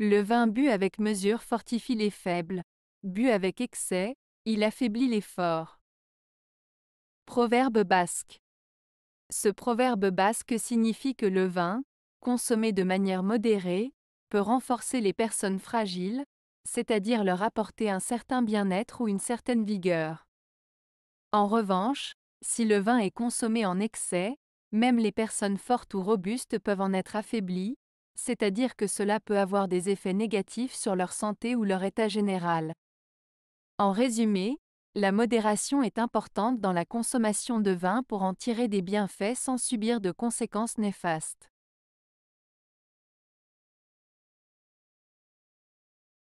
Le vin bu avec mesure fortifie les faibles. Bu avec excès, il affaiblit les forts. Proverbe basque. Ce proverbe basque signifie que le vin, consommé de manière modérée, peut renforcer les personnes fragiles, c'est-à-dire leur apporter un certain bien-être ou une certaine vigueur. En revanche, si le vin est consommé en excès, même les personnes fortes ou robustes peuvent en être affaiblies, c'est-à-dire que cela peut avoir des effets négatifs sur leur santé ou leur état général. En résumé, la modération est importante dans la consommation de vin pour en tirer des bienfaits sans subir de conséquences néfastes.